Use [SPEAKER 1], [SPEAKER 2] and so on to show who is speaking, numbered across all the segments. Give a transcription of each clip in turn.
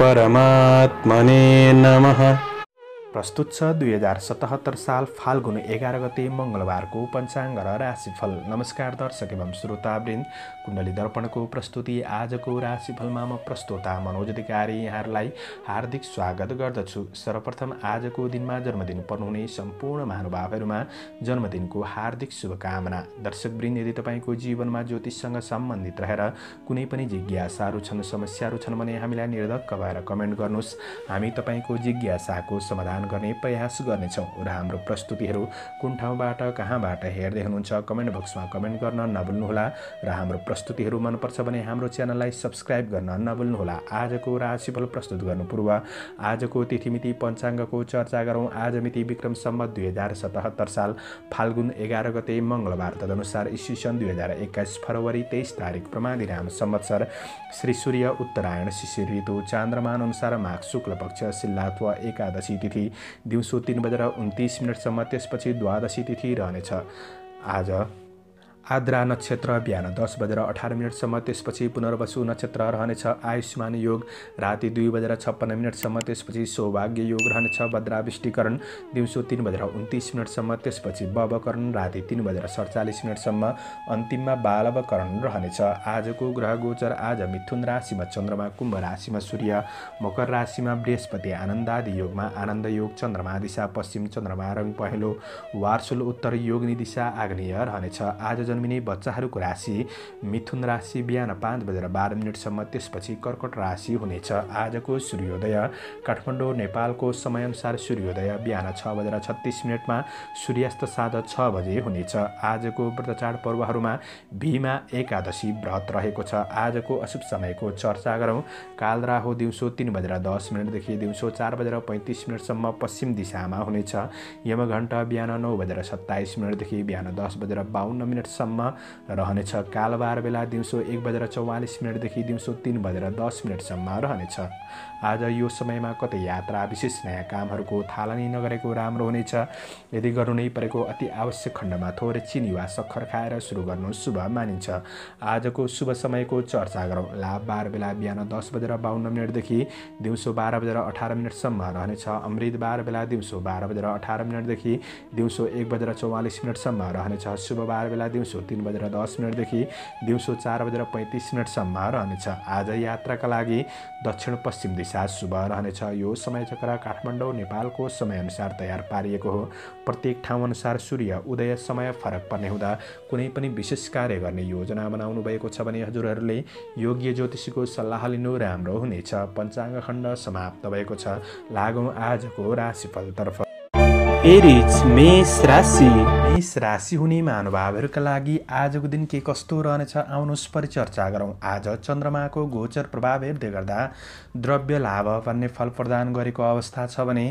[SPEAKER 1] परमात्मने नमः प्रस्तुत छ दुई हजार सतहत्तर साल फाल्गुन एघार गते मङ्गलबारको पञ्चाङ्ग र राशिफल नमस्कार दर्शक एवं वृन्द कुण्डली दर्पणको प्रस्तुति आजको राशिफलमा म प्रस्तोता मनोज अधिकारी यहाँहरूलाई हार्दिक स्वागत गर्दछु सर्वप्रथम आजको दिनमा जन्मदिन पर्नुहुने सम्पूर्ण महानुभावहरूमा जन्मदिनको हार्दिक शुभकामना दर्शक दर्शकवृन्द यदि तपाईँको जीवनमा ज्योतिषसँग सम्बन्धित रहेर कुनै पनि जिज्ञासाहरू छन् समस्याहरू छन् भने हामीलाई निर्धक्क भएर कमेन्ट गर्नुहोस् हामी तपाईँको जिज्ञासाको समाधान गर्ने प्रयास गर्नेछौँ र हाम्रो प्रस्तुतिहरू कुन ठाउँबाट कहाँबाट हेर्दै हुनुहुन्छ कमेन्ट बक्समा कमेन्ट गर्न नभुल्नुहोला र हाम्रो प्रस्तुतिहरू मनपर्छ भने हाम्रो च्यानललाई सब्सक्राइब गर्न नभुल्नुहोला आजको राशिफल प्रस्तुत गर्नु पूर्व आजको तिथिमिति पञ्चाङ्गको चर्चा गरौँ आज मिति विक्रम सम्बत दुई हजार सतहत्तर साल फाल्गुन एघार गते मङ्गलबार तदनुसार इस्वी सन् दुई हजार एक्काइस फरवरी तेइस तारिक प्रमादिराम सम्वत्सर श्री सूर्य उत्तरायण शिशिर ऋतु चान्द्रमान अनुसार माघ शुक्ल पक्ष शिल्लात्व एकादशी तिथि दिउँसो तिन बजेर उन्तिस मिनटसम्म त्यसपछि द्वादशी तिथि रहनेछ आज आद्रा नक्षत्र बिहान दस बजेर अठार मिनटसम्म त्यसपछि पुनर्वसु नक्षत्र रहनेछ आयुष्मान योग राति दुई बजेर छप्पन्न मिनटसम्म त्यसपछि सौभाग्य योग रहनेछ भद्राविष्टिकरण दिउँसो तिन बजेर उन्तिस मिनटसम्म त्यसपछि बवकरण राति तिन बजेर सडचालिस मिनटसम्म अन्तिममा बालवकरण रहनेछ आजको ग्रह गोचर आज मिथुन राशिमा चन्द्रमा कुम्भ राशिमा सूर्य मकर राशिमा बृहस्पति आनन्दादि योगमा आनन्द योग चन्द्रमा दिशा पश्चिम चन्द्रमा रङ पहेँलो वार्सुल उत्तर योगनी दिशा आग्नेय रहनेछ आज जन्मिने बच्चाहरूको राशि मिथुन राशि बिहान पाँच बजेर बाह्र मिनटसम्म त्यसपछि कर्कट राशि हुनेछ आजको सूर्योदय काठमाडौँ नेपालको समयअनुसार सूर्योदय बिहान छ बजेर छत्तिस मिनटमा सूर्यास्त साँझ छ बजे हुनेछ आजको व्रत पर्वहरूमा भीमा एकादशी व्रत रहेको छ आजको अशुभ समयको चर्चा गरौँ कालराहो दिउँसो तिन बजेर दस मिनटदेखि दिउँसो चार बजेर पैँतिस मिनटसम्म पश्चिम दिशामा हुनेछ यमघण्ट बिहान नौ बजेर सत्ताइस मिनटदेखि बिहान दस बजेर बाहन्न मिनटसम्म बजेसम्म रहनेछ कालबार बेला दिउँसो एक बजेर चौवालिस मिनटदेखि दिउँसो तिन बजेर दस मिनटसम्म रहनेछ आज यो समयमा कतै यात्रा विशेष नयाँ कामहरूको थालनी नगरेको राम्रो हुनेछ यदि गर्नु नै परेको अति आवश्यक खण्डमा थोरै चिनी वा सक्खर खाएर सुरु गर्नु शुभ मानिन्छ आजको शुभ समयको चर्चा गरौँ लाभ बाह्र बेला बिहान दस बजेर बाहन्न मिनटदेखि दिउँसो बाह्र बजेर अठार मिनटसम्म रहनेछ अमृत बाह्र बेला दिउँसो बाह्र बजेर अठार मिनटदेखि दिउँसो एक बजेर चौवालिस मिनटसम्म रहनेछ शुभ बाह्र बेला दिउँसो तिन बजेर दस मिनटदेखि दिउँसो चार बजेर पैँतिस मिनटसम्म रहनेछ आज यात्राका लागि दक्षिण पश्चिम साथ शुभ रहनेछ यो समय चक्र काठमाडौँ नेपालको समयअनुसार तयार पारिएको हो प्रत्येक ठाउँअनुसार सूर्य उदय समय फरक पर्ने हुँदा कुनै पनि विशेष कार्य गर्ने योजना बनाउनु भएको छ भने हजुरहरूले योग्य ज्योतिषीको सल्लाह लिनु राम्रो हुनेछ पञ्चाङ्ग खण्ड समाप्त भएको छ लागौँ आजको राशिफलतर्फ एरिज मेष राशि मेष राशि हुने महानुभावहरूका लागि आजको दिन के कस्तो रहनेछ आउनुहोस् परिचर्चा गरौँ आज चन्द्रमाको गोचर प्रभाव हेर्दै गर्दा द्रव्य लाभ भन्ने फल प्रदान गरेको अवस्था छ भने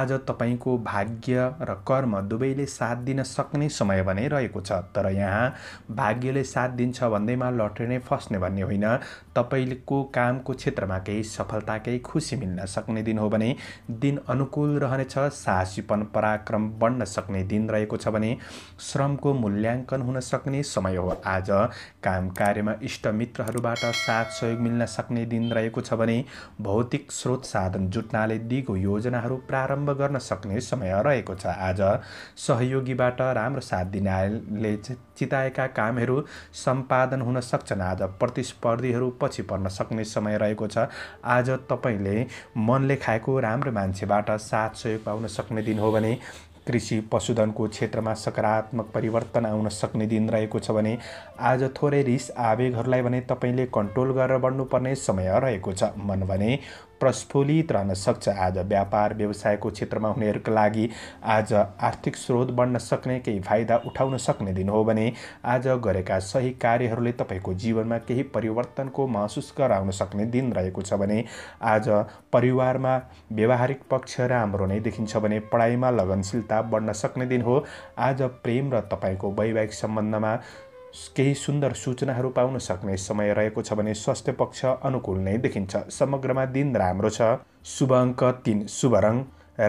[SPEAKER 1] आज तपाईँको भाग्य र कर्म दुवैले साथ दिन सक्ने समय भने रहेको छ तर यहाँ भाग्यले साथ दिन्छ भन्दैमा लटेर नै फस्ने भन्ने होइन तपाईँको कामको क्षेत्रमा केही सफलता केही खुसी मिल्न सक्ने दिन हो भने दिन अनुकूल रहनेछ साहसीपन परा पराक्रम बन्न सक्ने दिन रहेको छ भने श्रमको मूल्याङ्कन हुन सक्ने समय हो आज काम कार्यमा इष्टमित्रहरूबाट साथ सहयोग मिल्न सक्ने दिन रहेको छ भने भौतिक स्रोत साधन जुट्नाले दिगो योजनाहरू प्रारम्भ गर्न सक्ने समय रहेको छ आज सहयोगीबाट राम्रो साथ दिनाले चिताएका कामहरू सम्पादन हुन सक्छन् आज प्रतिस्पर्धीहरू पछि पर्न सक्ने समय रहेको छ आज तपाईँले मनले खाएको राम्रो मान्छेबाट साथ सहयोग पाउन सक्ने दिन हो भने कृषि पशुधनको क्षेत्रमा सकारात्मक परिवर्तन आउन सक्ने दिन रहेको छ भने आज थोरै रिस आवेगहरूलाई भने तपाईँले कन्ट्रोल गरेर बढ्नुपर्ने समय रहेको छ मन भने प्रस्फुलित रहन सक्छ आज व्यापार व्यवसायको क्षेत्रमा हुनेहरूका लागि आज आर्थिक स्रोत बढ्न सक्ने केही फाइदा उठाउन सक्ने दिन हो भने आज गरेका सही कार्यहरूले तपाईँको जीवनमा केही परिवर्तनको महसुस गराउन सक्ने दिन रहेको छ भने आज परिवारमा व्यवहारिक पक्ष राम्रो नै देखिन्छ भने पढाइमा लगनशीलता बढ्न सक्ने दिन हो आज प्रेम र तपाईँको वैवाहिक सम्बन्धमा केही सुन्दर सूचनाहरू पाउन सक्ने समय रहेको छ भने स्वास्थ्य पक्ष अनुकूल नै देखिन्छ समग्रमा दिन राम्रो छ शुभ अङ्क तिन शुभ रङ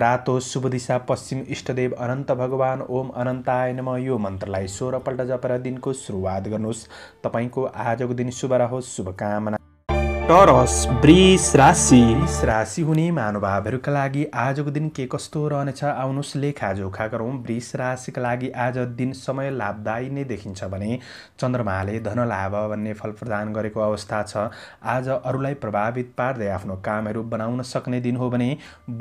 [SPEAKER 1] रातो शुभ दिशा पश्चिम इष्टदेव अनन्त भगवान् ओम अनन्ताय नम यो मन्त्रलाई सोह्रपल्ट जपेर दिनको सुरुवात गर्नुहोस् तपाईँको आजको दिन शुभ रहोस् शुभकामना टरस वृष राशि वृष राशि हुने महानुभावहरूका लागि आजको दिन के कस्तो रहनेछ आउनुहोस् लेखाजोखा गरौँ वृष राशिका लागि आज दिन समय लाभदायी नै देखिन्छ भने चन्द्रमाले धन लाभ भन्ने फल प्रदान गरेको अवस्था छ आज अरूलाई प्रभावित पार्दै आफ्नो कामहरू बनाउन सक्ने दिन हो भने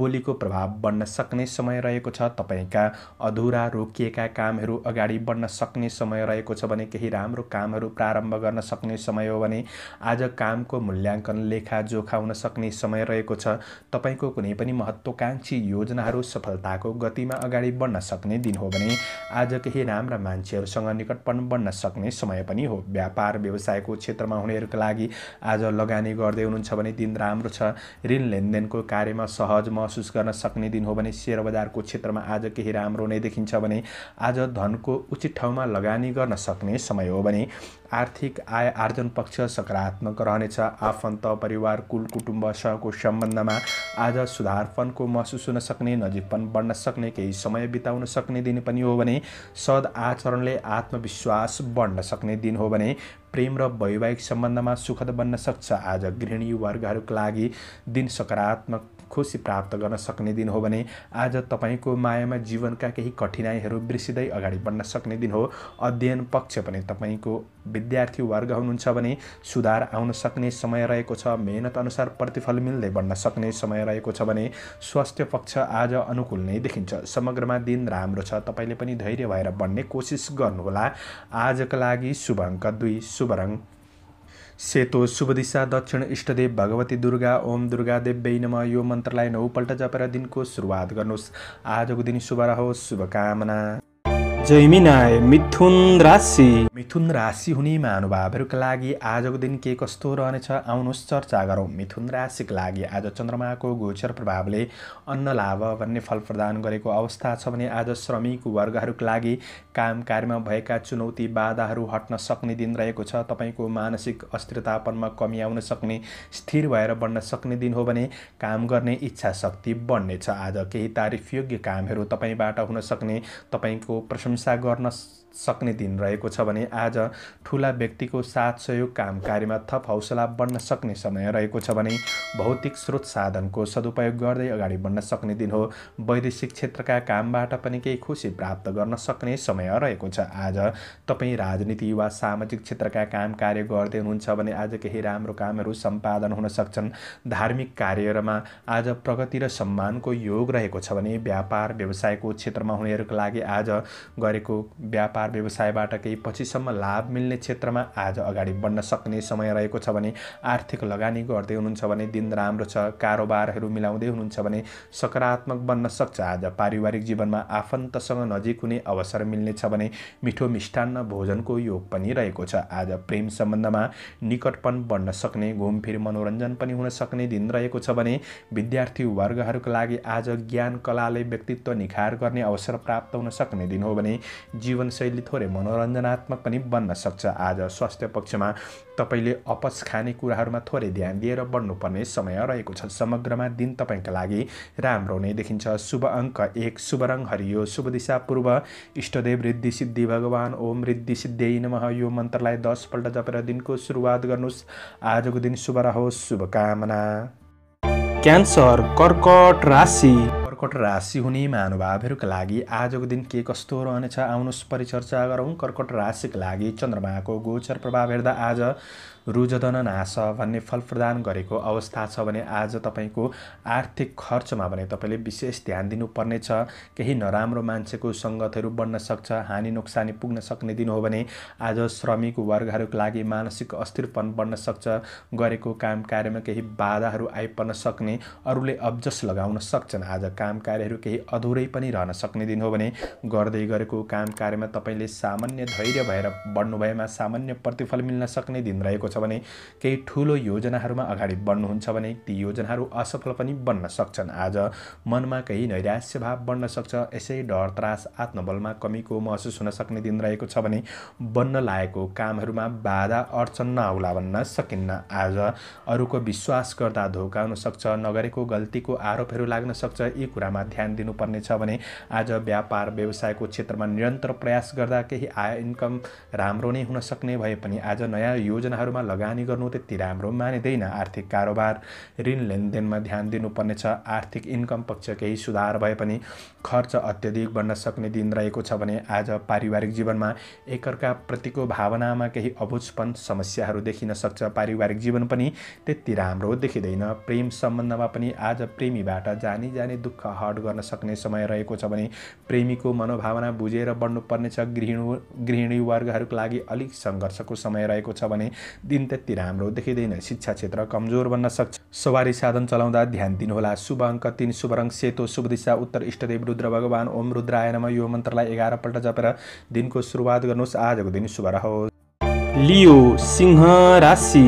[SPEAKER 1] बोलीको प्रभाव बढ्न सक्ने समय रहेको छ तपाईँका अधुरा रोकिएका कामहरू अगाडि बढ्न सक्ने समय रहेको छ भने केही राम्रो कामहरू प्रारम्भ गर्न सक्ने समय हो भने आज कामको मूल्य मूल्याङ्कन लेखाजोखा हुन सक्ने समय रहेको छ तपाईँको कुनै पनि महत्त्वकाङ्क्षी योजनाहरू सफलताको गतिमा अगाडि बढ्न सक्ने दिन हो भने आज केही राम्रा मान्छेहरूसँग निकटपन बढ्न सक्ने समय पनि हो व्यापार व्यवसायको क्षेत्रमा हुनेहरूका लागि आज लगानी गर्दै हुनुहुन्छ भने दिन राम्रो छ ऋण लेनदेनको कार्यमा सहज महसुस गर्न सक्ने दिन हो भने सेयर बजारको क्षेत्रमा आज केही राम्रो नै देखिन्छ भने आज धनको उचित ठाउँमा लगानी गर्न सक्ने समय हो भने आर्थिक आय आर्जन पक्ष सकारात्मक रहनेछ आफ आफन्त परिवार कुल कुटुम्बसँगको सम्बन्धमा आज सुधारपनको महसुस हुन सक्ने नजिकपन बढ्न सक्ने केही समय बिताउन सक्ने दिन पनि हो भने सद आचरणले आत्मविश्वास बढ्न सक्ने दिन हो भने प्रेम र वैवाहिक सम्बन्धमा सुखद बन्न सक्छ आज गृहिणी वर्गहरूको लागि दिन सकारात्मक खुसी प्राप्त गर्न सक्ने दिन हो भने आज तपाईँको मायामा जीवनका केही कठिनाइहरू बिर्सिँदै अगाडि बढ्न सक्ने दिन हो अध्ययन पक्ष पनि तपाईँको विद्यार्थी वर्ग हुनुहुन्छ भने सुधार आउन सक्ने समय रहेको छ मेहनत अनुसार प्रतिफल मिल्दै बढ्न सक्ने समय रहेको छ भने स्वास्थ्य पक्ष आज अनुकूल नै देखिन्छ समग्रमा दिन राम्रो छ तपाईँले पनि धैर्य भएर बढ्ने कोसिस गर्नुहोला आजका लागि शुभ अङ्क दुई शुभ रङ सेतो शुभ दिशा दक्षिण इष्टदेव भगवती दुर्गा ओम दुर्गा देव्यै नम यो मन्त्रलाई नौपल्ट जपेर दिनको सुरुवात गर्नुहोस् आजको दिन शुभ रहोस् शुभकामना जैमिनाय मिथुन राशि मिथुन राशि हुने महानुभावहरूका लागि आजको दिन के कस्तो रहनेछ आउनुहोस् चर्चा गरौँ मिथुन राशिका लागि आज चन्द्रमाको गोचर प्रभावले अन्न लाभ भन्ने फल प्रदान गरेको अवस्था छ भने आज श्रमिक वर्गहरूको लागि काम कार्यमा भएका चुनौती बाधाहरू हट्न सक्ने दिन रहेको छ तपाईँको मानसिक अस्थिरतापनमा कमी आउन सक्ने स्थिर भएर बढ्न सक्ने दिन हो भने काम गर्ने इच्छा शक्ति बढ्नेछ आज केही तारिफयोग्य कामहरू तपाईँबाट हुन सक्ने तपाईँको प्रशंसा हिंसा गर्न सक्ने दिन रहेको छ भने आज ठुला व्यक्तिको साथ सहयोग काम कार्यमा थप हौसला बढ्न सक्ने समय रहेको छ भने भौतिक स्रोत साधनको सदुपयोग गर्दै अगाडि बढ्न सक्ने दिन हो वैदेशिक क्षेत्रका कामबाट पनि केही खुसी प्राप्त गर्न सक्ने समय रहेको छ आज तपाईँ राजनीति वा सामाजिक क्षेत्रका काम कार्य गर्दै हुनुहुन्छ भने आज केही राम्रो कामहरू सम्पादन हुन सक्छन् धार्मिक कार्यहरूमा आज प्रगति र सम्मानको योग रहेको छ भने व्यापार व्यवसायको क्षेत्रमा हुनेहरूको लागि आज गरेको व्यापार व्यवसायबाट केही पछिसम्म लाभ मिल्ने क्षेत्रमा आज अगाडि बढ्न सक्ने समय रहेको छ भने आर्थिक लगानी गर्दै हुनुहुन्छ भने दिन राम्रो छ कारोबारहरू मिलाउँदै हुनुहुन्छ भने सकारात्मक बन्न सक्छ आज पारिवारिक जीवनमा आफन्तसँग नजिक हुने अवसर मिल्नेछ भने मिठो मिष्ठान्न भोजनको योग पनि रहेको छ आज प्रेम सम्बन्धमा निकटपन बढ्न सक्ने घुमफिर मनोरञ्जन पनि हुन सक्ने दिन रहेको छ भने विद्यार्थी वर्गहरूको लागि आज ज्ञान कलाले व्यक्तित्व निखार गर्ने अवसर प्राप्त हुन सक्ने दिन हो भने जीवनशैली थोरै मनोरञ्जनात्मक पनि बन्न सक्छ आज स्वास्थ्य पक्षमा तपाईँले अपच खाने कुराहरूमा थोरै ध्यान दिएर बढ्नुपर्ने समय रहेको छ समग्रमा दिन तपाईँका लागि राम्रो नै देखिन्छ शुभ अङ्क एक शुभ रङ हरियो शुभ दिशा पूर्व इष्टदेव रिद्धि सिद्धि भगवान् ओम रिद्धि सिद्धि नमः यो मन्त्रलाई दसपल्ट जपेर दिनको सुरुवात गर्नुहोस् आजको दिन शुभ रहोस् शुभकामना क्यान्सर कर्कट राशि कर्कट राशि हुने महानुभावहरूका लागि आजको दिन के कस्तो रहनेछ आउनुहोस् परिचर्चा गरौँ कर्कट राशिका लागि चन्द्रमाको गोचर प्रभाव हेर्दा आज रुजदन हाँस भन्ने फल प्रदान गरेको अवस्था छ भने आज तपाईँको आर्थिक खर्चमा भने तपाईँले विशेष ध्यान दिनुपर्ने छ केही नराम्रो मान्छेको सङ्गतहरू बन्न सक्छ हानि नोक्सानी पुग्न सक्ने दिन हो भने आज श्रमिक वर्गहरूको लागि मानसिक अस्थिरपन बढ्न सक्छ गरेको काम कार्यमा केही बाधाहरू आइपर्न सक्ने अरूले अब्जस लगाउन सक्छन् आज काम कार्यहरू केही अधुरै पनि रहन सक्ने दिन हो भने गर्दै गरेको काम कार्यमा तपाईँले सामान्य धैर्य भएर बढ्नुभएमा सामान्य प्रतिफल मिल्न सक्ने दिन रहेको छ छ भने केही ठुलो योजनाहरूमा अगाडि बढ्नुहुन्छ भने ती योजनाहरू असफल पनि बन्न सक्छन् आज मनमा केही नैराश्य भाव बन्न सक्छ यसै डर त्रास आत्मबलमा कमीको महसुस हुन सक्ने दिन रहेको छ भने बन्न लागेको कामहरूमा बाधा अडचन नआउला भन्न सकिन्न आज अरूको विश्वास गर्दा धोका हुन सक्छ नगरेको गल्तीको आरोपहरू लाग्न सक्छ यी कुरामा ध्यान दिनुपर्ने छ भने आज व्यापार व्यवसायको क्षेत्रमा निरन्तर प्रयास गर्दा केही आय इन्कम राम्रो नै हुन सक्ने भए पनि आज नयाँ योजनाहरूमा लगानी गर्नु त्यति राम्रो मानिँदैन आर्थिक कारोबार ऋण लेनदेनमा ध्यान दिनुपर्नेछ आर्थिक इन्कम पक्ष केही सुधार भए पनि खर्च अत्यधिक बढ्न सक्ने दिन रहेको छ भने आज पारिवारिक जीवनमा एकअर्का प्रतिको भावनामा केही अबुझपन समस्याहरू देखिन सक्छ पारिवारिक जीवन पनि त्यति राम्रो देखिँदैन प्रेम सम्बन्धमा पनि आज प्रेमीबाट जानी जानी दुःख हट गर्न सक्ने समय रहेको छ भने प्रेमीको मनोभावना बुझेर बढ्नुपर्नेछ गृहिणी गृहिणी वर्गहरूको लागि अलिक सङ्घर्षको समय रहेको छ भने दिन त्यति राम्रो देखिँदैन शिक्षा क्षेत्र कमजोर बन्न सक्छ सवारी साधन चलाउँदा ध्यान दिनुहोला शुभ अङ्क तिन शुभ रङ सेतो शुभ दिशा उत्तर इष्टदेव रुद्र भगवान् ओम रुद्रायनमा यो मन्त्रलाई एघारपल्ट जपेर दिनको सुरुवात गर्नुहोस् आजको दिन शुभ रहोस् लियो सिंह राशि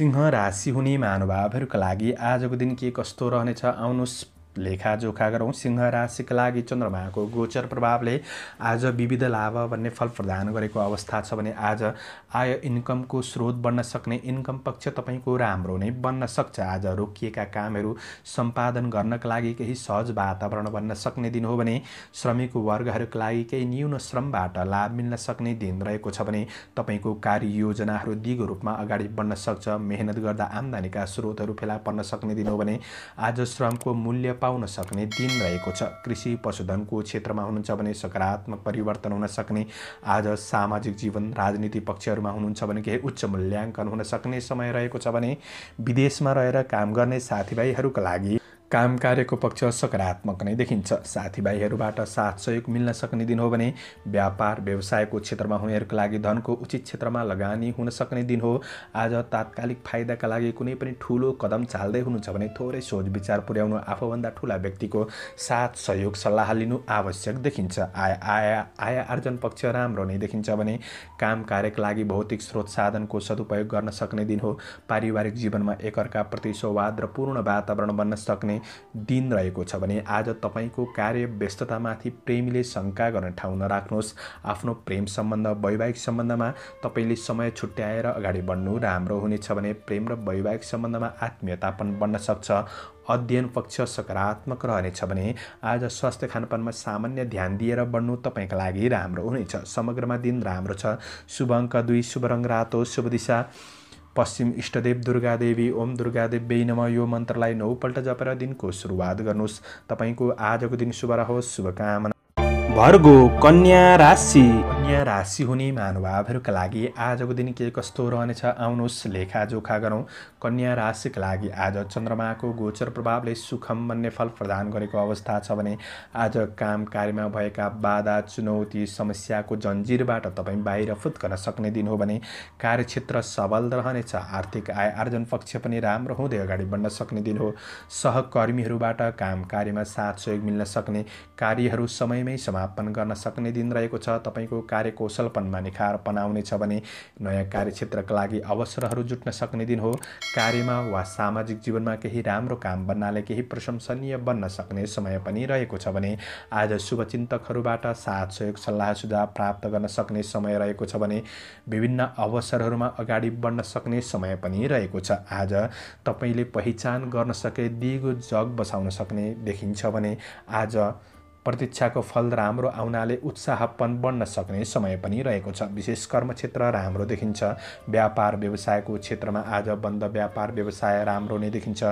[SPEAKER 1] सिंह राशि हुने महानुभावहरूका लागि आजको दिन के कस्तो रहनेछ आउनुहोस् लेखाजोखा गरौँ सिंह राशिका लागि चन्द्रमाको गोचर प्रभावले आज विविध लाभ भन्ने फल प्रदान गरेको अवस्था छ भने आज आय इन्कमको स्रोत बन्न सक्ने इन्कम पक्ष तपाईँको राम्रो नै बन्न सक्छ आज रोकिएका कामहरू सम्पादन गर्नका लागि केही सहज वातावरण बन्न सक्ने दिन हो भने श्रमिक वर्गहरूका लागि केही न्यून श्रमबाट लाभ मिल्न सक्ने दिन रहेको छ भने तपाईँको कार्ययोजनाहरू दिगो रूपमा अगाडि बढ्न सक्छ मेहनत गर्दा आम्दानीका स्रोतहरू फेला पर्न सक्ने दिन हो भने आज श्रमको मूल्य पाउन सक्ने दिन रहेको छ कृषि पशुधनको क्षेत्रमा हुनुहुन्छ भने सकारात्मक परिवर्तन हुन सक्ने आज सामाजिक जीवन राजनीति पक्षहरूमा हुनुहुन्छ भने केही उच्च मूल्याङ्कन हुन सक्ने समय रहेको छ भने विदेशमा रहेर काम गर्ने साथीभाइहरूका लागि काम कार्यको पक्ष सकारात्मक नै देखिन्छ साथीभाइहरूबाट साथ सहयोग मिल्न सक्ने दिन हो भने व्यापार व्यवसायको क्षेत्रमा हुनेहरूको लागि धनको उचित क्षेत्रमा लगानी हुन सक्ने दिन हो आज तात्कालिक फाइदाका लागि कुनै पनि ठुलो कदम चाल्दै हुनुहुन्छ भने थोरै सोच विचार पुर्याउनु आफूभन्दा ठुला व्यक्तिको साथ सहयोग सल्लाह लिनु आवश्यक देखिन्छ आय आय आय आर्जन पक्ष राम्रो नै देखिन्छ भने काम कार्यका लागि भौतिक स्रोत साधनको सदुपयोग गर्न सक्ने दिन हो पारिवारिक जीवनमा एकअर्काप्रति सौवाद र पूर्ण वातावरण बन्न सक्ने दिन रहेको छ भने आज तपाईँको कार्य व्यस्ततामाथि प्रेमीले शङ्का गर्न ठाउँ नराख्नुहोस् आफ्नो प्रेम सम्बन्ध वैवाहिक सम्बन्धमा तपाईँले समय छुट्याएर अगाडि बढ्नु राम्रो हुनेछ भने प्रेम र वैवाहिक सम्बन्धमा आत्मीयतापन बन्न सक्छ अध्ययन पक्ष सकारात्मक रहनेछ भने आज स्वास्थ्य खानपानमा सामान्य ध्यान दिएर बढ्नु तपाईँका लागि राम्रो हुनेछ समग्रमा दिन राम्रो छ शुभ अङ्क दुई शुभ रङ रातो शुभ दिशा पश्चिम इष्टदेव देवी ओम दुर्गादेव बेनम यो मन्त्रलाई नौपल्ट जपेर दिनको सुरुवात गर्नुहोस् तपाईँको आजको दिन शुभ रहोस् शुभकामना भर्गो कन्या राशि कन्या राशि हुने महानुभावहरूका लागि आजको दिन के कस्तो रहनेछ आउनुहोस् लेखाजोखा गरौँ कन्या राशिका लागि आज चन्द्रमाको गोचर प्रभावले सुखम भन्ने फल प्रदान गरेको अवस्था छ भने आज काम कार्यमा भएका बाधा चुनौती समस्याको जन्जिरबाट तपाईँ बाहिर गर्न सक्ने दिन हो भने कार्यक्षेत्र सबल रहनेछ आर्थिक आय आर्जन पक्ष पनि राम्रो हुँदै अगाडि बढ्न सक्ने दिन हो सहकर्मीहरूबाट काम कार्यमा साथ सहयोग मिल्न सक्ने कार्यहरू समयमै समाप्त समापन गर्न सक्ने दिन रहेको छ तपाईँको कार्यकौशलपनमा निखार पनाउने छ भने नयाँ कार्यक्षेत्रका लागि अवसरहरू जुट्न सक्ने दिन हो कार्यमा वा सामाजिक जीवनमा केही राम्रो काम बन्नाले केही प्रशंसनीय बन्न सक्ने समय पनि रहेको छ भने आज शुभचिन्तकहरूबाट साथ सहयोग सल्लाह सुझाव प्राप्त गर्न सक्ने समय रहेको छ भने विभिन्न अवसरहरूमा अगाडि बढ्न सक्ने समय पनि रहेको छ आज तपाईँले पहिचान गर्न सके दिगो जग बसाउन सक्ने देखिन्छ भने आज प्रतीक्षाको फल राम्रो आउनाले उत्साहपन बढ्न सक्ने समय पनि रहेको छ विशेष कर्मक्षेत्र राम्रो देखिन्छ व्यापार व्यवसायको क्षेत्रमा आज बन्द व्यापार व्यवसाय राम्रो नै देखिन्छ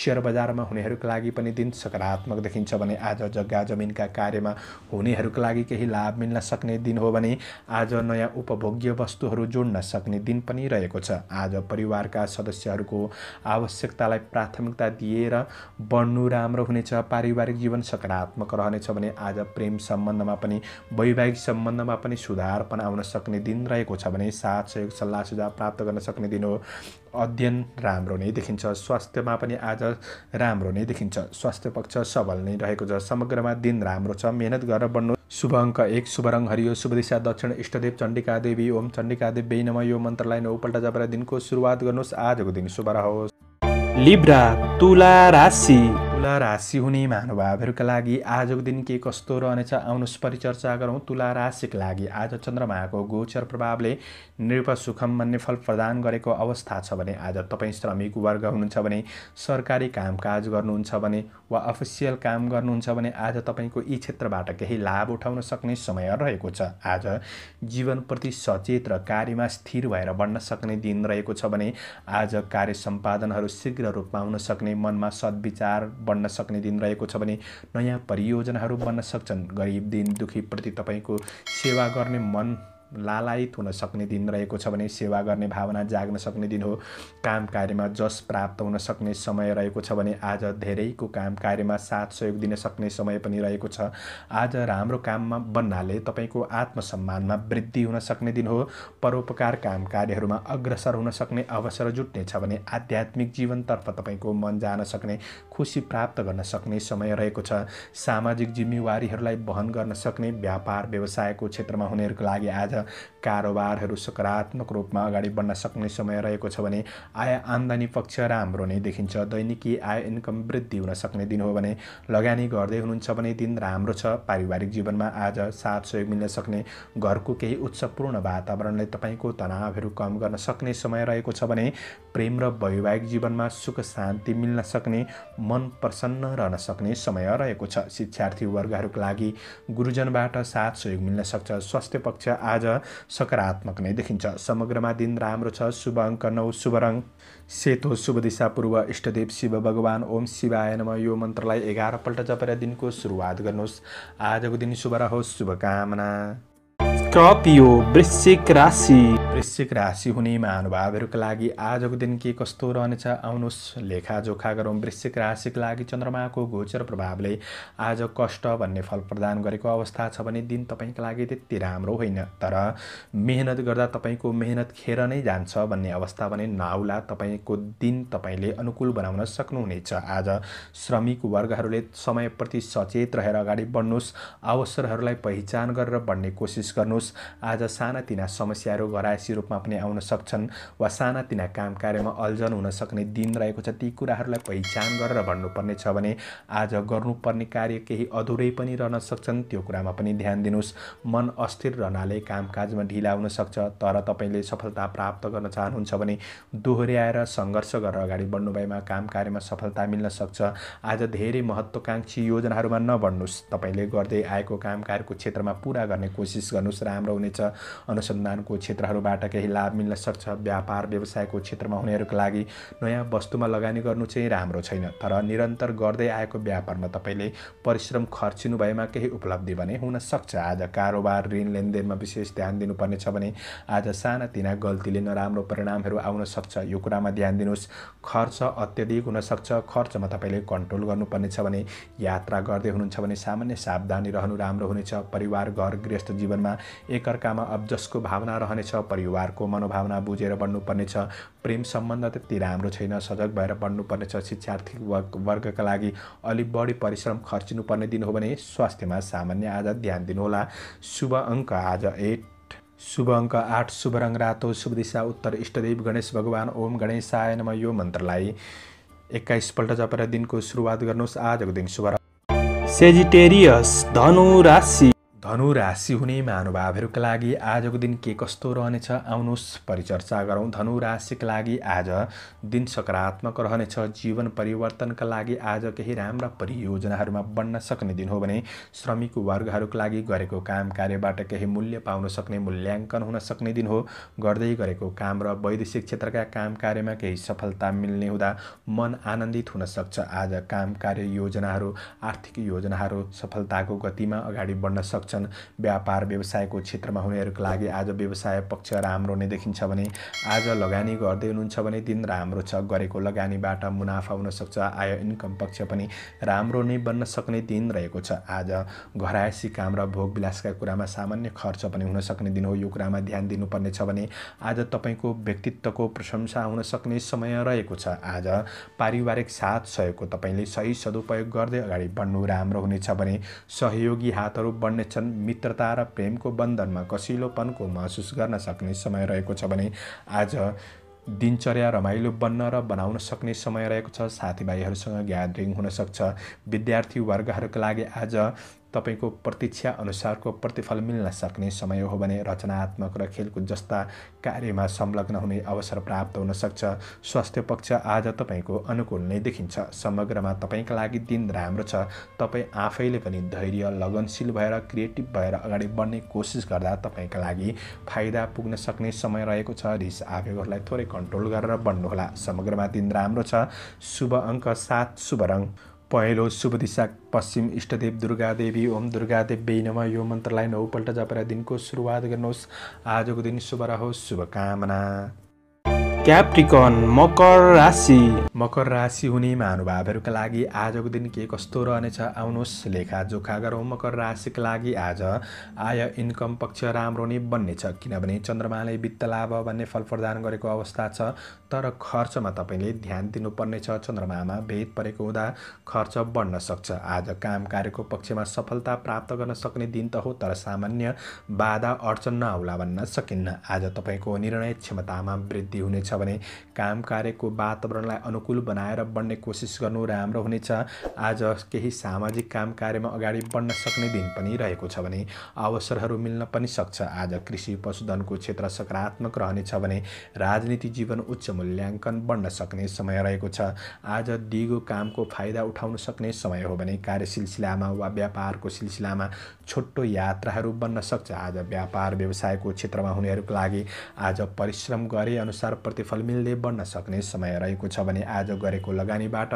[SPEAKER 1] सेयर बजारमा हुनेहरूको लागि पनि दिन सकारात्मक देखिन्छ भने आज जग्गा जमिनका कार्यमा हुनेहरूको लागि केही लाभ मिल्न सक्ने दिन हो भने आज नयाँ उपभोग्य वस्तुहरू जोड्न सक्ने दिन पनि रहेको छ आज परिवारका सदस्यहरूको आवश्यकतालाई प्राथमिकता दिएर बढ्नु राम्रो हुनेछ पारिवारिक जीवन सकारात्मक रहनेछ भने आज प्रेम सम्बन्धमा पनि वैवाहिक सम्बन्धमा पनि सुधार आउन सक्ने दिन रहेको छ भने साथ सहयोग सल्लाह सुझाव प्राप्त गर्न सक्ने दिन हो अध्ययन राम्रो नै देखिन्छ स्वास्थ्यमा पनि आज राम्रो नै देखिन्छ स्वास्थ्य पक्ष सबल नै रहेको छ समग्रमा दिन राम्रो छ मेहनत गरेर बढ्नु शुभ अङ्क एक शुभ रङ हरियो शुभ दिशा दक्षिण इष्टदेव चण्डिका देवी ओम चण्डिका देव बेन यो मन्त्रलाई नौपल्ट जबेर दिनको सुरुवात गर्नुहोस् आजको दिन शुभ रहोस् लिब्रा तुला राशि तुला राशि हुने महानुभावहरूका लागि आजको दिन के कस्तो रहनेछ आउनुहोस् परिचर्चा गरौँ तुला राशिका लागि आज चन्द्रमाको गोचर प्रभावले नृप सुखम भन्ने फल प्रदान गरेको अवस्था छ भने आज तपाईँ श्रमिक वर्ग हुनुहुन्छ भने सरकारी कामकाज गर्नुहुन्छ भने वा अफिसियल काम गर्नुहुन्छ भने आज तपाईँको यी क्षेत्रबाट केही लाभ उठाउन सक्ने समय रहेको छ आज जीवनप्रति सचेत र कार्यमा स्थिर भएर बढ्न सक्ने दिन रहेको छ भने आज कार्य सम्पादनहरू शीघ्र रूपमा हुन सक्ने मनमा सद्विचार बन्न सक्ने दिन रहेको छ भने नयाँ परियोजनाहरू बन्न सक्छन् गरिब दिन दुःखीप्रति तपाईँको सेवा गर्ने मन लालायित हुन सक्ने दिन रहेको छ भने सेवा गर्ने भावना जाग्न सक्ने दिन हो काम कार्यमा जस प्राप्त हुन सक्ने समय रहेको छ भने आज धेरैको काम कार्यमा साथ सहयोग दिन सक्ने समय पनि रहेको छ आज राम्रो काममा बन्नाले तपाईँको आत्मसम्मानमा वृद्धि हुन सक्ने दिन हो परोपकार काम कार्यहरूमा अग्रसर हुन सक्ने अवसर जुट्ने छ भने आध्यात्मिक जीवनतर्फ तपाईँको मन जान सक्ने खुसी प्राप्त गर्न सक्ने समय रहेको छ सामाजिक जिम्मेवारीहरूलाई वहन गर्न सक्ने व्यापार व्यवसायको क्षेत्रमा हुनेहरूको लागि आज कारोबारहरू सकारात्मक रूपमा अगाडि बढ्न सक्ने समय रहेको छ भने आय आम्दानी पक्ष राम्रो नै देखिन्छ दैनिकी आय इन्कम वृद्धि हुन सक्ने दिन हो भने लगानी गर्दै हुनुहुन्छ भने दिन राम्रो छ पारिवारिक जीवनमा आज साथ सहयोग मिल्न सक्ने घरको केही उत्सवपूर्ण वातावरणले तपाईँको तनावहरू कम गर्न सक्ने समय रहेको छ भने प्रेम र वैवाहिक जीवनमा सुख शान्ति मिल्न सक्ने मन प्रसन्न रहन सक्ने समय रहेको छ शिक्षार्थी वर्गहरूको लागि गुरुजनबाट साथ सहयोग मिल्न सक्छ स्वास्थ्य पक्ष आज सकारात्मक नै देखिन्छ समग्रमा दिन राम्रो छ शुभ अङ्क नौ शुभ रङ सेतो शुभ दिशा पूर्व इष्टदेव शिव भगवान् ओम शिवाय नम यो मन्त्रलाई एघारपल्ट जपेर दिनको सुरुवात गर्नुहोस् आजको दिन शुभ रहोस् शुभकामना स्कर्पियो वृश्चिक राशि वृश्चिक राशि हुने महानुभावहरूका लागि आजको दिन के कस्तो रहनेछ आउनुहोस् लेखाजोखा गरौँ वृश्चिक राशिको लागि चन्द्रमाको गोचर प्रभावले आज कष्ट भन्ने फल प्रदान गरेको अवस्था छ भने दिन तपाईँको लागि त्यति राम्रो होइन तर मेहनत गर्दा तपाईँको मेहनत खेर नै जान्छ भन्ने अवस्था भने नआउला तपाईँको दिन तपाईँले अनुकूल बनाउन सक्नुहुनेछ आज श्रमिक वर्गहरूले समयप्रति सचेत रहेर अगाडि बढ्नुहोस् अवसरहरूलाई पहिचान गरेर बढ्ने कोसिस गर्नु गर्नुहोस् आज सानातिना समस्याहरू घरायसी रूपमा पनि आउन सक्छन् वा सानातिना काम कार्यमा अल्झन हुन सक्ने दिन रहेको छ ती कुराहरूलाई पहिचान गरेर भन्नुपर्ने छ भने आज गर्नुपर्ने कार्य केही अधुरै पनि रहन सक्छन् त्यो कुरामा पनि ध्यान दिनुहोस् मन अस्थिर रहनाले कामकाजमा ढिला हुन सक्छ तर तपाईँले सफलता प्राप्त गर्न चाहनुहुन्छ भने दोहोऱ्याएर सङ्घर्ष गरेर अगाडि बढ्नुभएमा काम कार्यमा सफलता मिल्न सक्छ आज धेरै महत्त्वकाङ्क्षी योजनाहरूमा नबढ्नुहोस् तपाईँले गर्दै आएको काम कार्यको क्षेत्रमा पुरा गर्ने कोसिस गर्नुहोस् राम्रो हुनेछ अनुसन्धानको क्षेत्रहरूबाट केही लाभ मिल्न सक्छ व्यापार व्यवसायको क्षेत्रमा हुनेहरूको लागि नयाँ वस्तुमा लगानी गर्नु चाहिँ राम्रो छैन तर निरन्तर गर्दै आएको व्यापारमा तपाईँले परिश्रम खर्चिनु भएमा केही उपलब्धि भने हुन सक्छ आज कारोबार ऋण लेनदेनमा विशेष ध्यान दिनुपर्नेछ भने आज सानातिना गल्तीले नराम्रो परिणामहरू आउन सक्छ यो कुरामा ध्यान दिनुहोस् खर्च अत्यधिक हुनसक्छ खर्चमा तपाईँले कन्ट्रोल गर्नुपर्नेछ भने यात्रा गर्दै हुनुहुन्छ भने सामान्य सावधानी रहनु राम्रो हुनेछ परिवार घर गृहस्थ जीवनमा एकअर्कामा जसको भावना रहनेछ परिवारको मनोभावना बुझेर बढ्नुपर्नेछ प्रेम सम्बन्ध त्यति राम्रो छैन सजग भएर बढ्नुपर्नेछ शिक्षार्थी वर्ग वर्गका लागि अलिक बढी परिश्रम खर्चिनुपर्ने दिन हो भने स्वास्थ्यमा सामान्य आज ध्यान दिनुहोला शुभ अङ्क आज एट शुभ अङ्क आठ शुभ रङ रातो शुभ दिशा उत्तर इष्टदेव गणेश भगवान् ओम गणेशाय नम यो मन्त्रलाई एक्काइसपल्ट जपेर दिनको सुरुवात गर्नुहोस् आजको दिन शुभ सेजिटेरियस धनु राशि धनु राशि हुने महानुभावहरूका लागि आजको दिन के कस्तो रहनेछ आउनुहोस् परिचर्चा गरौँ धनु राशिका लागि आज दिन सकारात्मक रहनेछ जीवन परिवर्तनका लागि आज केही राम्रा परियोजनाहरूमा बन्न सक्ने दिन हो भने श्रमिक वर्गहरूका लागि गरेको काम कार्यबाट केही मूल्य पाउन सक्ने मूल्याङ्कन हुन सक्ने दिन हो गर्दै गरेको काम र वैदेशिक क्षेत्रका काम कार्यमा केही सफलता मिल्ने हुँदा मन आनन्दित हुन सक्छ आज काम कार्य योजनाहरू आर्थिक योजनाहरू सफलताको गतिमा अगाडि बढ्न सक्छ सक्छन् व्यापार व्यवसायको क्षेत्रमा हुनेहरूको लागि आज व्यवसाय पक्ष राम्रो नै देखिन्छ भने आज लगानी गर्दै हुनुहुन्छ भने दिन राम्रो छ गरेको लगानीबाट मुनाफा हुन सक्छ आय इन्कम पक्ष पनि राम्रो नै बन्न सक्ने दिन रहेको छ आज घरायसी काम र भोग विलासका कुरामा सामान्य खर्च पनि हुन सक्ने दिन हो यो कुरामा ध्यान दिनुपर्ने छ भने आज तपाईँको व्यक्तित्वको प्रशंसा हुन सक्ने समय रहेको छ आज पारिवारिक साथ सहयोगको तपाईँले सही सदुपयोग गर्दै अगाडि बढ्नु राम्रो हुनेछ भने सहयोगी हातहरू बढ्नेछ छन् मित्रता र प्रेमको बन्धनमा कसिलोपनको महसुस गर्न सक्ने समय रहेको छ भने आज दिनचर्या रमाइलो बन्न र बनाउन सक्ने समय रहेको छ साथीभाइहरूसँग ग्यादरिङ हुनसक्छ विद्यार्थी लागि आज तपाईँको प्रतीक्षा अनुसारको प्रतिफल मिल्न सक्ने समय हो भने रचनात्मक र खेलकुद जस्ता कार्यमा संलग्न हुने अवसर प्राप्त हुन सक्छ स्वास्थ्य पक्ष आज तपाईँको अनुकूल नै देखिन्छ समग्रमा तपाईँका लागि दिन राम्रो छ तपाईँ आफैले पनि धैर्य लगनशील भएर क्रिएटिभ भएर अगाडि बढ्ने कोसिस गर्दा तपाईँका लागि फाइदा पुग्न सक्ने समय रहेको छ रिस आवेगहरूलाई थोरै कन्ट्रोल गरेर बढ्नुहोला समग्रमा दिन राम्रो छ शुभ अङ्क सात शुभ रङ पहिलो शुभ दिशा पश्चिम इष्टदेव देवी ओम दुर्गादेव्यै नम यो मन्त्रलाई नौपल्ट जपरा दिनको सुरुवात गर्नुहोस् आजको दिन शुभ रहोस् शुभकामना क्याप्टिकन मकर राशि मकर राशि हुने महानुभावहरूका लागि आजको दिन के कस्तो रहनेछ आउनुहोस् लेखाजोखा गरौँ मकर राशिका लागि आज आय इन्कम पक्ष राम्रो नै बन्नेछ किनभने चन्द्रमाले वित्त लाभ भन्ने फल प्रदान गरेको अवस्था छ तर खर्चमा तपाईँले ध्यान दिनुपर्नेछ चन्द्रमामा भेद परेको हुँदा खर्च बढ्न सक्छ आज काम कार्यको पक्षमा सफलता प्राप्त गर्न सक्ने दिन त हो तर सामान्य बाधा अडचन नहोला भन्न सकिन्न आज तपाईँको निर्णय क्षमतामा वृद्धि हुनेछ भने काम कार्यको वातावरणलाई अनुकूल बनाएर बढ्ने कोसिस गर्नु राम्रो हुनेछ आज केही सामाजिक काम कार्यमा अगाडि बढ्न सक्ने दिन पनि रहेको छ भने अवसरहरू मिल्न पनि सक्छ आज कृषि पशुधनको क्षेत्र सकारात्मक रहनेछ भने राजनीति जीवन उच्च मूल्याङ्कन बढ्न सक्ने समय रहेको छ आज दिगो कामको फाइदा उठाउन सक्ने समय हो भने कार्य सिलसिलामा वा व्यापारको सिलसिलामा छोटो यात्राहरू बन्न सक्छ आज व्यापार व्यवसायको क्षेत्रमा हुनेहरूको लागि आज परिश्रम गरे अनुसार प्रति फलमिलले बन्न सक्ने समय रहेको छ भने आज गरेको लगानीबाट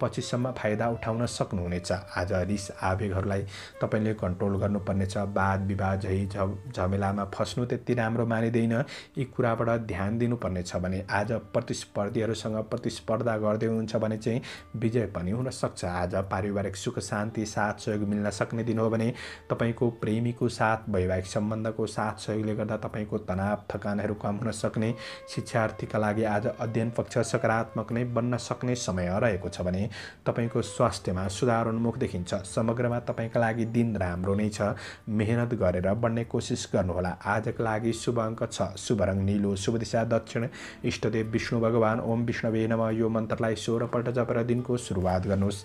[SPEAKER 1] पछिसम्म फाइदा उठाउन सक्नुहुनेछ आज रिस आवेगहरूलाई तपाईँले कन्ट्रोल गर्नुपर्नेछ वाद विवाद झै झमेलामा फस्नु त्यति राम्रो मानिँदैन यी कुराबाट ध्यान दिनुपर्नेछ भने आज प्रतिस्पर्धीहरूसँग प्रतिस्पर्धा गर्दै हुनुहुन्छ भने चाहिँ विजय पनि हुनसक्छ आज पारिवारिक सुख शान्ति साथ सहयोग मिल्न सक्ने दिन हो भने तपाईँको प्रेमीको साथ वैवाहिक सम्बन्धको साथ सहयोगले गर्दा तपाईँको तनाव थकानहरू कम हुन सक्ने शिक्षार्थी व्यक्तिका लागि आज अध्ययन पक्ष सकारात्मक नै बन्न सक्ने समय रहेको छ भने तपाईँको स्वास्थ्यमा सुधार उन्मुख देखिन्छ समग्रमा तपाईँका लागि दिन राम्रो नै छ मेहनत गरेर बन्ने कोसिस गर्नुहोला आजका लागि शुभ अङ्क छ शुभ रङ निलो शुभ दिशा दक्षिण इष्टदेव विष्णु भगवान् ओम विष्णुवे नम यो मन्त्रलाई सोह्रपल्ट जपेर दिनको सुरुवात गर्नुहोस्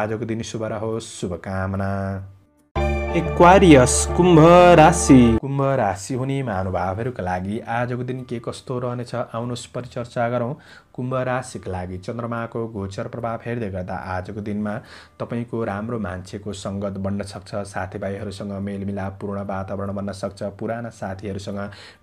[SPEAKER 1] आजको दिन शुभ रहोस् शुभकामना एक्वारियस कुम्भ राशि कुम्भ राशि हुने महानुभावहरूका लागि आजको दिन के कस्तो रहनेछ आउनुहोस् परिचर्चा गरौँ कुम्भ राशिका लागि चन्द्रमाको गोचर प्रभाव हेर्दै गर्दा आजको दिनमा तपाईँको राम्रो मान्छेको सङ्गत बन्न सक्छ साथीभाइहरूसँग मेलमिलाप पूर्ण वातावरण बन्न सक्छ पुराना साथीहरूसँग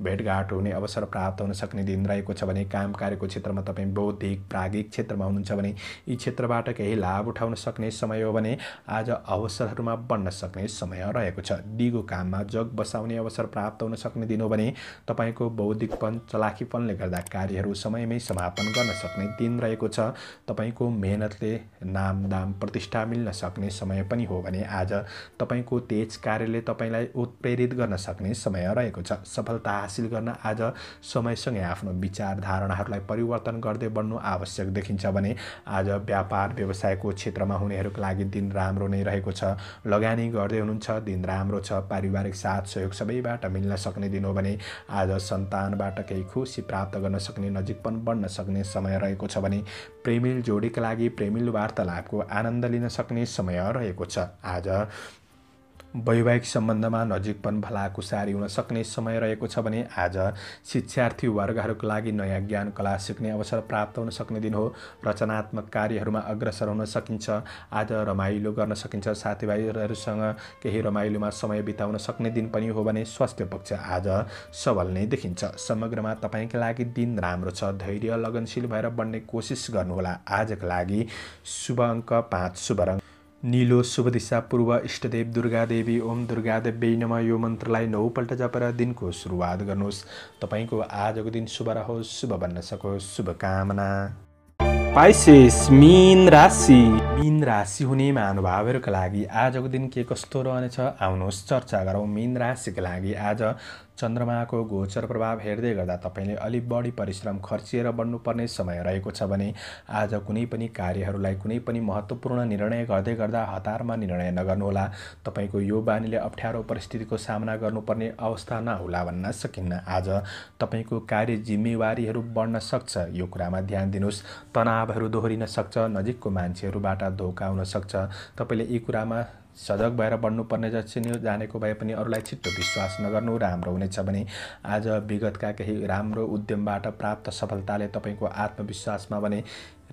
[SPEAKER 1] भेटघाट हुने अवसर प्राप्त हुन सक्ने दिन रहेको छ भने काम कार्यको क्षेत्रमा तपाईँ बौद्धिक प्रागिक क्षेत्रमा हुनुहुन्छ भने यी क्षेत्रबाट केही लाभ उठाउन सक्ने समय हो भने आज अवसरहरूमा बन्न सक्ने समय रहेको छ दिगो काममा जग बसाउने अवसर प्राप्त हुन सक्ने दिन हो भने तपाईँको बौद्धिकपन चलाखीपनले गर्दा कार्यहरू समयमै समापन गर्न गर्न सक्ने दिन रहेको छ तपाईँको मेहनतले नाम दाम प्रतिष्ठा मिल्न सक्ने समय पनि हो भने आज तपाईँको तेज कार्यले तपाईँलाई उत्प्रेरित गर्न सक्ने समय रहेको छ सफलता हासिल गर्न आज समयसँगै आफ्नो विचार धारणाहरूलाई परिवर्तन गर्दै बढ्नु आवश्यक देखिन्छ भने आज व्यापार व्यवसायको क्षेत्रमा हुनेहरूको लागि दिन राम्रो नै रहेको छ लगानी गर्दै हुनुहुन्छ दिन राम्रो छ पारिवारिक साथ सहयोग सबैबाट मिल्न सक्ने दिन हो भने आज सन्तानबाट केही खुसी प्राप्त गर्न सक्ने नजिकपन बढ्न सक्ने समय रहेको छ भने प्रेमिल जोडीका लागि प्रेमिल वार्तालापको आनन्द लिन सक्ने समय रहेको छ आज वैवाहिक सम्बन्धमा नजिकपन भलाकुसारी हुन सक्ने समय रहेको छ भने आज शिक्षार्थी वर्गहरूको लागि नयाँ ज्ञान कला सिक्ने अवसर प्राप्त हुन सक्ने दिन हो रचनात्मक कार्यहरूमा अग्रसर हुन सकिन्छ आज रमाइलो गर्न सकिन्छ साथीभाइहरूसँग केही रमाइलोमा समय बिताउन सक्ने दिन पनि हो भने स्वास्थ्य पक्ष आज सबल नै देखिन्छ समग्रमा तपाईँका लागि दिन राम्रो छ धैर्य लगनशील भएर बन्ने कोसिस गर्नुहोला आजको लागि शुभ अङ्क पाँच शुभ रङ निलो शुभ दिशा पूर्व इष्टदेव दुर्गा देवी ओम दुर्गा दुर्गादेव्यै नम यो मन्त्रलाई नौपल्ट जपेर दिनको सुरुवात गर्नुहोस् तपाईँको आजको दिन शुभ रहोस् शुभ बन्न सकोस् शुभकामना पाइसेस मीन राशि मीन राशि हुने महानुभावहरूका लागि आजको दिन के कस्तो रहनेछ आउनुहोस् चर्चा गरौँ मीन राशिका लागि आज चन्द्रमाको गोचर प्रभाव हेर्दै गर्दा तपाईँले अलि बढी परिश्रम खर्चिएर बन्नुपर्ने समय रहेको छ भने आज कुनै पनि कार्यहरूलाई कुनै पनि महत्त्वपूर्ण निर्णय गर्दै गर्दा हतारमा निर्णय नगर्नुहोला तपाईँको यो बानीले अप्ठ्यारो परिस्थितिको सामना गर्नुपर्ने अवस्था नहोला भन्न सकिन्न आज तपाईँको कार्य जिम्मेवारीहरू बढ्न सक्छ यो कुरामा ध्यान दिनुहोस् तनावहरू दोहोरिन सक्छ नजिकको मान्छेहरूबाट धोका हुन सक्छ तपाईँले यी कुरामा सजग भएर बढ्नुपर्ने जस्तो जानेको भए पनि अरूलाई छिट्टो विश्वास नगर्नु राम्रो हुनेछ भने आज विगतका केही राम्रो उद्यमबाट प्राप्त सफलताले तपाईँको आत्मविश्वासमा भने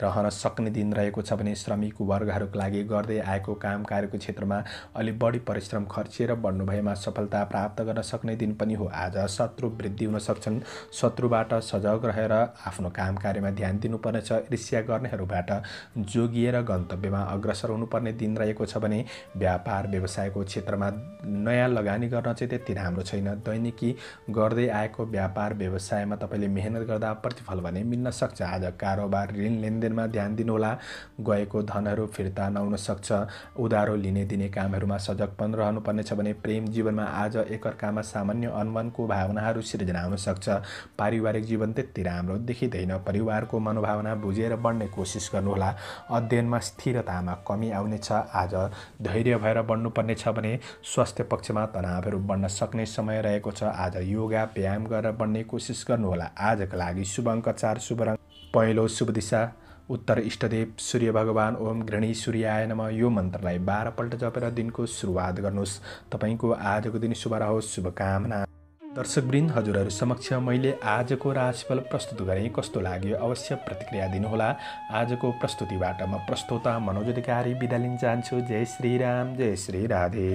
[SPEAKER 1] रहन सक्ने दिन रहेको छ भने श्रमिक वर्गहरूको लागि गर्दै आएको काम कार्यको क्षेत्रमा अलि बढी परिश्रम खर्चिएर बढ्नु भएमा सफलता प्राप्त गर्न सक्ने दिन पनि हो आज शत्रु वृद्धि हुन सक्छन् शत्रुबाट सजग रहेर आफ्नो काम कार्यमा ध्यान दिनुपर्नेछ ऋष्या गर्नेहरूबाट जोगिएर गन्तव्यमा अग्रसर हुनुपर्ने दिन रहेको छ भने व्यापार व्यवसायको क्षेत्रमा नयाँ लगानी गर्न चाहिँ त्यति राम्रो छैन दैनिकी गर्दै आएको व्यापार व्यवसायमा तपाईँले मेहनत गर्दा प्रतिफल भने मिल्न सक्छ आज कारोबार ऋण लेनदेनमा ध्यान दिनुहोला गएको धनहरू फिर्ता नहुन सक्छ उधारो लिने दिने कामहरूमा सजगपन रहनुपर्नेछ भने प्रेम जीवनमा आज एकअर्कामा सामान्य अनमनको भावनाहरू सिर्जना सक्छ पारिवारिक जीवन त्यति राम्रो देखिँदैन परिवारको मनोभावना बुझेर बढ्ने कोसिस गर्नुहोला अध्ययनमा स्थिरतामा कमी आउनेछ आज धैर्य भएर बढ्नुपर्नेछ भने स्वास्थ्य पक्षमा तनावहरू बढ्न सक्ने समय रहेको छ आज योगा व्यायाम गरेर बढ्ने कोसिस गर्नुहोला आजको लागि शुभ अङ्क चार शुभ रङ पहिलो शुभ दिशा उत्तर इष्टदेव सूर्य भगवान ओम घृणी सूर्याय नम यो मन्त्रलाई बाह्रपल्ट जपेर दिनको सुरुवात गर्नुहोस् तपाईँको आजको दिन शुभ रहोस् शुभकामना दर्शकवृन्द हजुरहरू समक्ष मैले आजको राशिफल प्रस्तुत गरेँ कस्तो लाग्यो अवश्य प्रतिक्रिया दिनुहोला आजको प्रस्तुतिबाट म प्रस्तोता मनोज अधिकारी बिदा लिन चाहन्छु जय श्री राम जय श्री राधे